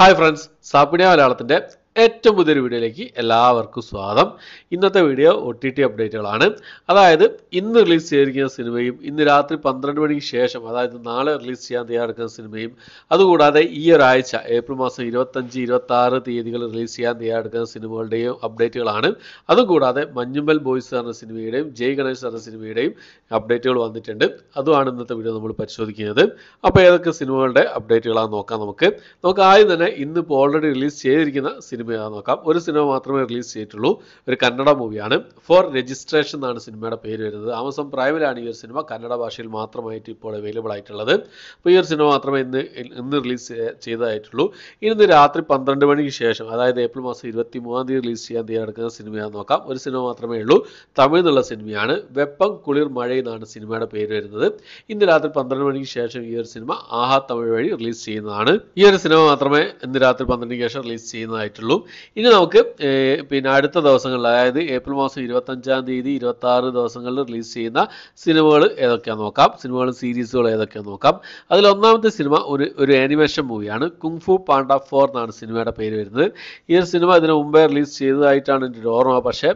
hi friends സാപ്പിണിയ മലയാളത്തിൻ്റെ ഏറ്റവും പുതിയൊരു വീഡിയോയിലേക്ക് എല്ലാവർക്കും സ്വാഗതം ഇന്നത്തെ വീഡിയോ ഒ ടി ടി അപ്ഡേറ്റുകളാണ് അതായത് ഇന്ന് റിലീസ് ചെയ്തിരിക്കുന്ന സിനിമയും ഇന്ന് രാത്രി പന്ത്രണ്ട് മണിക്ക് ശേഷം അതായത് നാളെ റിലീസ് ചെയ്യാൻ തയ്യാറെടുക്കുന്ന സിനിമയും അതുകൂടാതെ ഈ ഒരാഴ്ച ഏപ്രിൽ മാസം ഇരുപത്തഞ്ച് ഇരുപത്തി ആറ് തീയതികൾ റിലീസ് ചെയ്യാൻ തയ്യാറെടുക്കുന്ന സിനിമകളുടെയും അപ്ഡേറ്റുകളാണ് അതുകൂടാതെ മഞ്ഞുമ്മൽ ബോയ്സ് എന്ന സിനിമയുടെയും ജയ് ഗണേഷ് എന്ന സിനിമയുടെയും അപ്ഡേറ്റുകൾ വന്നിട്ടുണ്ട് അതുമാണ് ഇന്നത്തെ വീഡിയോ നമ്മൾ പരിശോധിക്കുന്നത് അപ്പോൾ ഏതൊക്കെ സിനിമകളുടെ അപ്ഡേറ്റുകളാണ് നോക്കാം നമുക്ക് നമുക്ക് ആദ്യം തന്നെ ഇന്നിപ്പോൾ ഓൾറെഡി റിലീസ് ചെയ്തിരിക്കുന്ന സിനിമ സിനിമയാണെന്ന് നോക്കാം ഒരു സിനിമ മാത്രമേ റിലീസ് ചെയ്തിട്ടുള്ളൂ ഒരു കന്നഡ മൂവിയാണ് ഫോർ രജിസ്ട്രേഷൻ എന്നാണ് സിനിമയുടെ പേര് വരുന്നത് ആമസോൺ പ്രൈമിലാണ് ഈ ഒരു സിനിമ കന്നഡ ഭാഷയിൽ മാത്രമായിട്ട് ഇപ്പോൾ അവൈലബിൾ ആയിട്ടുള്ളത് അപ്പോൾ ഈ ഒരു സിനിമ മാത്രമേ ഇന്ന് ഇന്ന് റിലീസ് ചെയ്തതായിട്ടുള്ളൂ ഇന്ന് രാത്രി പന്ത്രണ്ട് മണിക്ക് ശേഷം അതായത് ഏപ്രിൽ മാസം ഇരുപത്തി മൂന്നാം തീയതി റിലീസ് ചെയ്യാൻ തയ്യാറെടുക്കുന്ന സിനിമയാണെന്ന് നോക്കാം ഒരു സിനിമ മാത്രമേ ഉള്ളൂ തമിഴ് എന്നുള്ള സിനിമയാണ് വെപ്പം കുളിർ മഴ എന്നാണ് സിനിമയുടെ പേര് വരുന്നത് ഇന്ന് രാത്രി പന്ത്രണ്ട് മണിക്ക് ശേഷം ഈ ഒരു സിനിമ ആഹാ തമിഴ് വഴി റിലീസ് ചെയ്യുന്നതാണ് ഈ ഒരു സിനിമ മാത്രമേ ഇന്ന് രാത്രി പന്ത്രണ്ടിന് ശേഷം റിലീസ് ചെയ്യുന്നതായിട്ടുള്ളൂ ഉള്ളൂ ഇനി നമുക്ക് പിന്നെ അടുത്ത ദിവസങ്ങളിൽ അതായത് ഏപ്രിൽ മാസം ഇരുപത്തഞ്ചാം തീയതി ഇരുപത്തി ആറ് ദിവസങ്ങളിൽ റിലീസ് ചെയ്യുന്ന സിനിമകൾ ഏതൊക്കെയാണെന്ന് നോക്കാം സിനിമകളും സീരീസുകളും ഏതൊക്കെയാണെന്ന് നോക്കാം അതിൽ ഒന്നാമത്തെ സിനിമ ഒരു ഒരു ആനിമേഷൻ മൂവിയാണ് കുങ്ഫു പാണ്ട ഫോർ എന്നാണ് സിനിമയുടെ പേര് വരുന്നത് ഈ ഒരു സിനിമ ഇതിനു മുമ്പേ റിലീസ് ചെയ്തതായിട്ടാണ് എൻ്റെ ഒരു ഓർമ്മ പക്ഷേ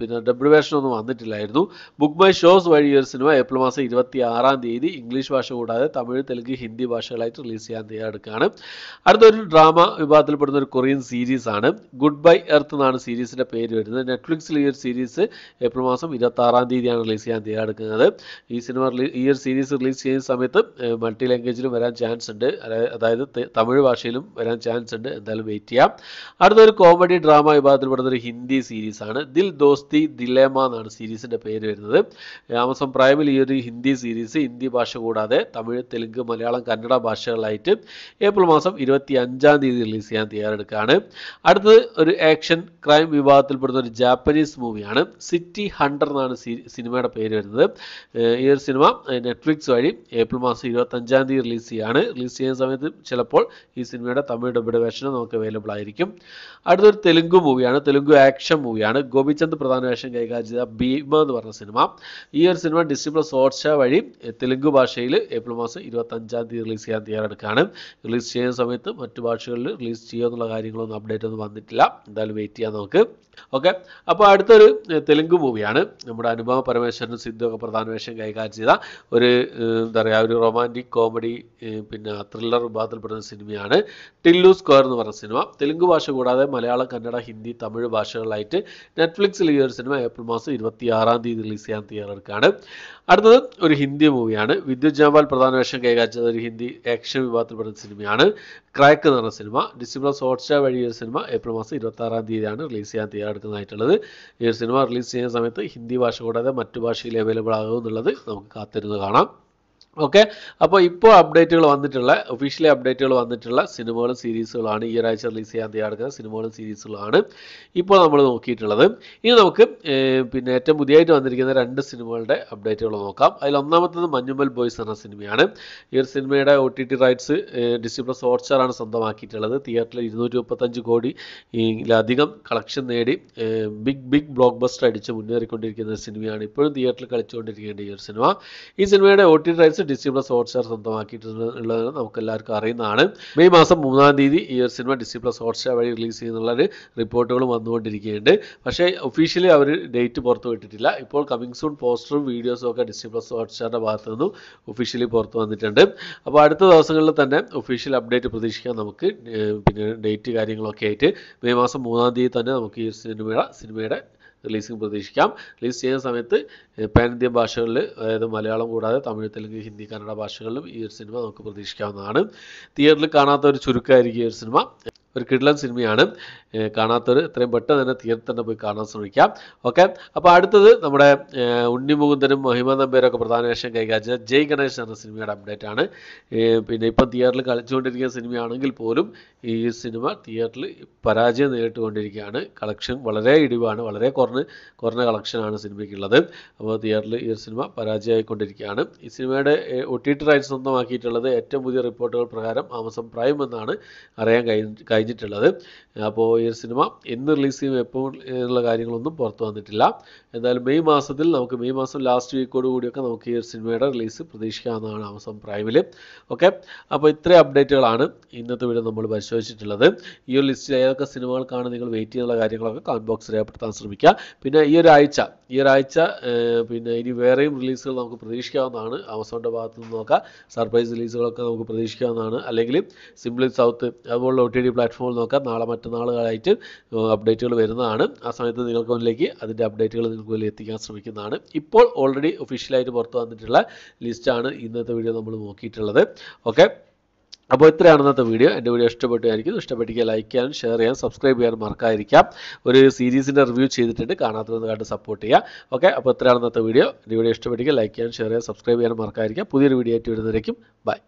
പിന്നെ വേഷൻ ഒന്നും വന്നിട്ടില്ലായിരുന്നു ബുക്ക് മൈ ഷോസ് വഴി ഈ ഒരു സിനിമ ഏപ്രിൽ മാസം ഇരുപത്തി ആറാം തീയതി ഇംഗ്ലീഷ് ഭാഷ കൂടാതെ തമിഴ് തെലുങ്ക് ഹിന്ദി ഭാഷകളായിട്ട് റിലീസ് ചെയ്യാൻ തയ്യാറെടുക്കുകയാണ് അടുത്തൊരു ഡ്രാമ വിഭാഗത്തിൽപ്പെടുന്ന ഒരു കൊറിയൻ സീരീസ് സീരീസാണ് ഗുഡ് ബൈ എർത്ത് എന്നാണ് സീരീസിൻ്റെ പേര് വരുന്നത് നെറ്റ്ഫ്ലിക്സിൽ ഈ ഒരു സീരീസ് ഏപ്രിൽ മാസം ഇരുപത്താറാം തീയതിയാണ് റിലീസ് ചെയ്യാൻ തയ്യാറെടുക്കുന്നത് ഈ സിനിമ ഈ ഒരു സീരീസ് റിലീസ് ചെയ്യുന്ന സമയത്ത് മൾട്ടി ലാംഗ്വേജിലും വരാൻ ചാൻസ് ഉണ്ട് അതായത് തമിഴ് ഭാഷയിലും വരാൻ ചാൻസ് ഉണ്ട് എന്തായാലും വെയിറ്റ് ചെയ്യാം അടുത്തൊരു കോമഡി ഡ്രാമ വിഭാഗത്തിൽപ്പെടുന്ന ഒരു ഹിന്ദി സീരീസാണ് ദിൽ ദോസ്തി ദിലേമ എന്നാണ് സീരീസിൻ്റെ പേര് വരുന്നത് ആമസോൺ പ്രൈമിൽ ഈ ഒരു ഹിന്ദി സീരീസ് ഹിന്ദി ഭാഷ കൂടാതെ തമിഴ് തെലുങ്ക് മലയാളം കന്നഡ ഭാഷകളായിട്ട് ഏപ്രിൽ മാസം ഇരുപത്തി അഞ്ചാം തീയതി റിലീസ് ചെയ്യാൻ തയ്യാറെടുക്കുകയാണ് അടുത്തത് ഒരു ആക്ഷൻ ക്രൈം വിഭാഗത്തിൽപ്പെടുന്ന ഒരു ജാപ്പനീസ് മൂവിയാണ് സിറ്റി ഹണ്ടർ എന്നാണ് സിനിമയുടെ പേര് വരുന്നത് ഈ ഒരു സിനിമ നെറ്റ്ഫ്ലിക്സ് വഴി ഏപ്രിൽ മാസം ഇരുപത്തഞ്ചാം തീയതി റിലീസ് ചെയ്യാണ് റിലീസ് ചെയ്യുന്ന സമയത്ത് ചിലപ്പോൾ ഈ സിനിമയുടെ തമിഴ് ഡബിഡ് വേർഷൻ നമുക്ക് അവൈലബിൾ ആയിരിക്കും അടുത്തൊരു തെലുങ്ക് മൂവിയാണ് തെലുങ്ക് ആക്ഷൻ മൂവിയാണ് ഗോപിചന്ദ് പ്രധാന വേഷം കൈകാര്യം ചെയ്ത ഭീമ എന്ന് പറഞ്ഞ സിനിമ ഈ ഒരു സിനിമ ഡിസ്നി പ്ലസ് വഴി തെലുങ്ക് ഭാഷയിൽ ഏപ്രിൽ മാസം ഇരുപത്തഞ്ചാം തീയതി റിലീസ് ചെയ്യാൻ തയ്യാറെടുക്കുകയാണ് റിലീസ് ചെയ്യുന്ന സമയത്ത് മറ്റു ഭാഷകളിൽ റിലീസ് ചെയ്യുക എന്നുള്ള കാര്യങ്ങളൊന്നും അപ്ഡേറ്റ് ഒന്നും വന്നിട്ടില്ല എന്തായാലും വെയിറ്റ് ചെയ്യാം നമുക്ക് ഓക്കെ അപ്പോൾ അടുത്തൊരു തെലുങ്ക് മൂവിയാണ് നമ്മുടെ അനുപമ പരമേശ്വരനും സിദ്ധുവൊക്കെ പ്രധാന വേഷം കൈകാര്യം ചെയ്ത ഒരു എന്താ പറയുക ഒരു റൊമാൻറ്റിക് കോമഡി പിന്നെ ത്രില്ലർ വിഭാഗത്തിൽപ്പെടുന്ന സിനിമയാണ് ടില്ലു സ്ക്വയർ എന്ന് പറഞ്ഞ സിനിമ തെലുങ്ക് ഭാഷ കൂടാതെ മലയാളം കന്നഡ ഹിന്ദി തമിഴ് ഭാഷകളിലായിട്ട് നെറ്റ്ഫ്ലിക്സിൽ ഈ ഒരു സിനിമ ഏപ്രിൽ മാസം ഇരുപത്തി ആറാം തീയതി റിലീസ് ചെയ്യാൻ തയ്യാറെടുക്കുകയാണ് അടുത്തത് ഒരു ഹിന്ദി മൂവിയാണ് വിദ്യുത് ജാമ്പാൽ പ്രധാന വേഷം കൈകാര്യം ഒരു ഹിന്ദി ആക്ഷൻ വിഭാഗത്തിൽപ്പെടുന്ന സിനിമയാണ് ക്രാക്ക് എന്ന് പറഞ്ഞ സിനിമ ഡിസംബർ ഹോട്ട്സ്റ്റാർ വഴി ഒരു സിനിമ ഏപ്രിൽ മാസം ഇരുപത്തി ആറാം തീയതിയാണ് റിലീസ് ചെയ്യാൻ തയ്യാറെടുക്കുന്നതായിട്ടുള്ളത് ഈ ഒരു സിനിമ റിലീസ് ചെയ്യുന്ന സമയത്ത് ഹിന്ദി ഭാഷ കൂടാതെ മറ്റു ഭാഷയിൽ അവൈലബിൾ ആകുമെന്നുള്ളത് നമുക്ക് കാത്തിരുന്ന് കാണാം ഓക്കെ അപ്പോൾ ഇപ്പോൾ അപ്ഡേറ്റുകൾ വന്നിട്ടുള്ള ഒഫീഷ്യലി അപ്ഡേറ്റുകൾ വന്നിട്ടുള്ള സിനിമകളും സീരീസുകളാണ് ഈ ഒരാഴ്ച റിലീസ് ചെയ്യാൻ തയ്യാറെടുക്കുന്ന സിനിമകളും സീരീസുകളാണ് ഇപ്പോൾ നമ്മൾ നോക്കിയിട്ടുള്ളത് ഇനി നമുക്ക് പിന്നെ ഏറ്റവും പുതിയതായിട്ട് വന്നിരിക്കുന്ന രണ്ട് സിനിമകളുടെ അപ്ഡേറ്റുകൾ നോക്കാം അതിൽ ഒന്നാമത്തത് മഞ്ഞുമൽ ബോയ്സ് എന്ന സിനിമയാണ് ഈ ഒരു സിനിമയുടെ O T T rights Disney plus Hotstar ആണ് സ്വന്തമാക്കിയിട്ടുള്ളത് തിയേറ്ററിൽ ഇരുന്നൂറ്റി മുപ്പത്തഞ്ച് കോടി ലധികം കളക്ഷൻ നേടി ബിഗ് ബിഗ് ബ്ലോക്ക് ബസ്റ്റർ അടിച്ച് മുന്നേറിക്കൊണ്ടിരിക്കുന്ന സിനിമയാണ് ഇപ്പോഴും തിയേറ്ററിൽ കളിച്ചുകൊണ്ടിരിക്കേണ്ട ഈ ഒരു സിനിമ ഈ സിനിമയുടെ O T T rights Disney plus Hotstar സ്വന്തമാക്കിയിട്ടുള്ളത് നമുക്ക് എല്ലാവർക്കും അറിയുന്നതാണ് മെയ് മാസം മൂന്നാം തീയതി ഈ ഒരു സിനിമ ഡിസ്നി പ്ലസ് ഹോട്ട്സ്റ്റാർ വഴി റിലീസ് ചെയ്യുന്നുള്ളൊരു റിപ്പോർട്ടുകളും റിപ്പോർട്ടുകൾ വന്നുകൊണ്ടിരിക്കുകയുണ്ട് പക്ഷേ ഒഫീഷ്യലി അവർ ഡേറ്റ് പുറത്തു വിട്ടിട്ടില്ല ഇപ്പോൾ കമ്മിങ് സൂൺ പോസ്റ്ററും വീഡിയോസും ഒക്കെ ഡിസ്നി പ്ലസ് ഹോട്ട്സ്റ്റാറിൻ്റെ ഭാഗത്തു നിന്നും ഒഫീഷ്യലി പുറത്തു വന്നിട്ടുണ്ട് അപ്പോൾ അടുത്ത ദിവസങ്ങളിൽ തന്നെ ഒഫീഷ്യൽ അപ്ഡേറ്റ് പ്രതീക്ഷിക്കാം നമുക്ക് പിന്നെ ഡേറ്റ് കാര്യങ്ങളൊക്കെ ആയിട്ട് മെയ് മാസം മൂന്നാം തീയതി തന്നെ നമുക്ക് ഈ സിനിമയുടെ സിനിമയുടെ റിലീസിംഗ് പ്രതീക്ഷിക്കാം റിലീസ് ചെയ്യുന്ന സമയത്ത് പാൻ ഇന്ത്യൻ ഭാഷകളിൽ അതായത് മലയാളം കൂടാതെ തമിഴ് തെലുങ്ക് ഹിന്ദി കന്നഡ ഭാഷകളിലും ഈ ഒരു സിനിമ നമുക്ക് പ്രതീക്ഷിക്കാവുന്നതാണ് തിയേറ്ററിൽ കാണാത്ത ഒരു ചുരുക്കമായിരിക്കും ഈ ഒരു സിനിമ ഒരു കിടലൻ സിനിമയാണ് കാണാത്തവർ എത്രയും പെട്ടെന്ന് തന്നെ തിയേറ്ററിൽ തന്നെ പോയി കാണാൻ ശ്രമിക്കാം ഓക്കെ അപ്പോൾ അടുത്തത് നമ്മുടെ ഉണ്ണിമുകുന്ദനും മഹിമ നമ്പേരൊക്കെ പ്രധാന വേഷം കൈകാര്യം ജയ് ഗണേശ് എന്ന സിനിമയുടെ അപ്ഡേറ്റ് ആണ് പിന്നെ ഇപ്പം തിയേറ്ററിൽ കളിച്ചുകൊണ്ടിരിക്കുന്ന സിനിമയാണെങ്കിൽ പോലും ഈ സിനിമ തിയേറ്ററിൽ പരാജയം നേരിട്ടുകൊണ്ടിരിക്കുകയാണ് കളക്ഷൻ വളരെ ഇടിവാണ് വളരെ കുറഞ്ഞ് കുറഞ്ഞ കളക്ഷനാണ് സിനിമയ്ക്കുള്ളത് അപ്പോൾ തിയേറ്ററിൽ ഈ സിനിമ പരാജയമായിക്കൊണ്ടിരിക്കുകയാണ് ഈ സിനിമയുടെ ഒ ടി ടി റൈറ്റ്സ് സ്വന്തമാക്കിയിട്ടുള്ളത് ഏറ്റവും പുതിയ റിപ്പോർട്ടുകൾ പ്രകാരം ആമസോൺ പ്രൈം എന്നാണ് അറിയാൻ കഴിഞ്ഞിട്ടുള്ളത് അപ്പോൾ ഈ സിനിമ എന്ന് റിലീസ് ചെയ്യും എപ്പോൾ എന്നുള്ള കാര്യങ്ങളൊന്നും പുറത്തു വന്നിട്ടില്ല എന്തായാലും മെയ് മാസത്തിൽ നമുക്ക് മെയ് മാസം ലാസ്റ്റ് വീക്കോട് കൂടിയൊക്കെ നമുക്ക് ഈ സിനിമയുടെ റിലീസ് പ്രതീക്ഷിക്കാവുന്നതാണ് ആമസോൺ പ്രൈമിൽ ഓക്കെ അപ്പോൾ ഇത്രയും അപ്ഡേറ്റുകളാണ് ഇന്നത്തെ വീഡിയോ നമ്മൾ പരിശോധിക്കുന്നത് ചോദിച്ചിട്ടുള്ളത് ഈ ഒരു ലിസ്റ്റിൽ ഏതൊക്കെ സിനിമകൾക്കാണ് നിങ്ങൾ വെയിറ്റ് ചെയ്തുള്ള കാര്യങ്ങളൊക്കെ കമൻറ്റ് ബോക്സ് രേഖപ്പെടുത്താൻ ശ്രമിക്കുക പിന്നെ ഈ ഒരാഴ്ച ആഴ്ച ഈ ഒരാഴ്ച പിന്നെ ഇനി വേറെയും റിലീസുകൾ നമുക്ക് പ്രതീക്ഷിക്കാവുന്നതാണ് ആമസോണിൻ്റെ ഭാഗത്ത് നിന്ന് നോക്കാം സർപ്രൈസ് റിലീസുകളൊക്കെ നമുക്ക് പ്രതീക്ഷിക്കാവുന്നതാണ് അല്ലെങ്കിൽ സിംപ്ലി സൗത്ത് അതുപോലുള്ള ഒ ടി ഡി പ്ലാറ്റ്ഫോമിൽ നോക്കാം നാളെ മറ്റന്നാളുകളായിട്ട് അപ്ഡേറ്റുകൾ വരുന്നതാണ് ആ സമയത്ത് നിങ്ങൾക്ക് മുന്നിലേക്ക് അതിൻ്റെ അപ്ഡേറ്റുകൾ നിങ്ങൾക്ക് മുന്നിൽ എത്തിക്കാൻ ശ്രമിക്കുന്നതാണ് ഇപ്പോൾ ഓൾറെഡി ഒഫീഷ്യലായിട്ട് പുറത്തു വന്നിട്ടുള്ള ലിസ്റ്റാണ് ഇന്നത്തെ വീഡിയോ നമ്മൾ നോക്കിയിട്ടുള്ളത് ഓക്കെ അപ്പോൾ ഇത്രയാണ് ഇന്നത്തെ വീഡിയോ എൻ്റെ വീഡിയോ ഇഷ്ടപ്പെട്ടുമായിരിക്കും ഇഷ്ടപ്പെട്ടെങ്കിൽ ലൈക്ക് ചെയ്യാനും ഷെയർ ചെയ്യാനും സബ്സ്ക്രൈബ് ചെയ്യാനും മറക്കാതിരിക്കാം ഒരു സീരീസിൻ്റെ റിവ്യൂ ചെയ്തിട്ടുണ്ട് കാണാത്തതെന്ന് കണ്ട് സപ്പോർട്ട് ചെയ്യുക ഓക്കെ അപ്പോൾ ഇത്രയാണ് ഇന്നത്തെ വീഡിയോ എൻ്റെ വീഡിയോ ഇഷ്ടപ്പെട്ടെങ്കിൽ ലൈക്ക് ചെയ്യാനും ഷെയർ ചെയ്യാൻ സബ്സ്ക്രൈബ് ചെയ്യാനും മറക്കാതിരിക്കുക പുതിയൊരു വീഡിയോ ആയിട്ട് വരുന്നതായിരിക്കും ബൈ